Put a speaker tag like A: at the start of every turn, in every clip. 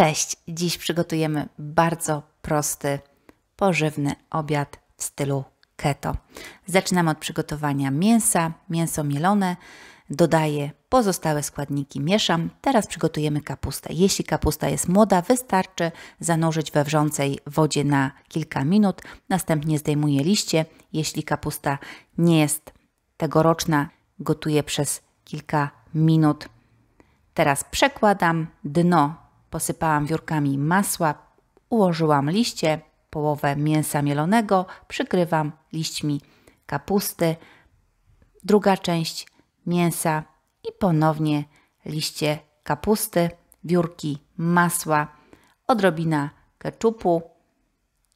A: Cześć! Dziś przygotujemy bardzo prosty, pożywny obiad w stylu keto. Zaczynamy od przygotowania mięsa, mięso mielone, dodaję pozostałe składniki, mieszam. Teraz przygotujemy kapustę. Jeśli kapusta jest młoda, wystarczy zanurzyć we wrzącej wodzie na kilka minut, następnie zdejmuję liście. Jeśli kapusta nie jest tegoroczna, gotuję przez kilka minut. Teraz przekładam dno Posypałam wiórkami masła, ułożyłam liście, połowę mięsa mielonego, przykrywam liśćmi kapusty, druga część mięsa i ponownie liście kapusty, wiórki masła, odrobina keczupu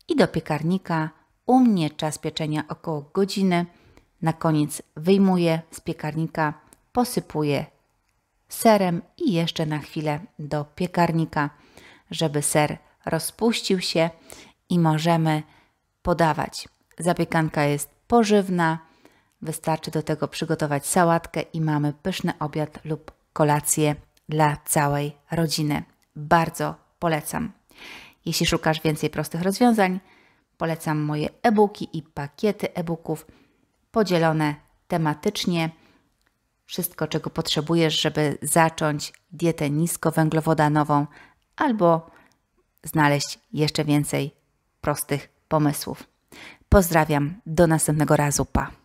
A: i do piekarnika. U mnie czas pieczenia około godziny. Na koniec wyjmuję z piekarnika, posypuję serem i jeszcze na chwilę do piekarnika, żeby ser rozpuścił się i możemy podawać. Zapiekanka jest pożywna, wystarczy do tego przygotować sałatkę i mamy pyszny obiad lub kolację dla całej rodziny. Bardzo polecam. Jeśli szukasz więcej prostych rozwiązań, polecam moje e-booki i pakiety e-booków podzielone tematycznie wszystko, czego potrzebujesz, żeby zacząć dietę niskowęglowodanową albo znaleźć jeszcze więcej prostych pomysłów. Pozdrawiam, do następnego razu, pa!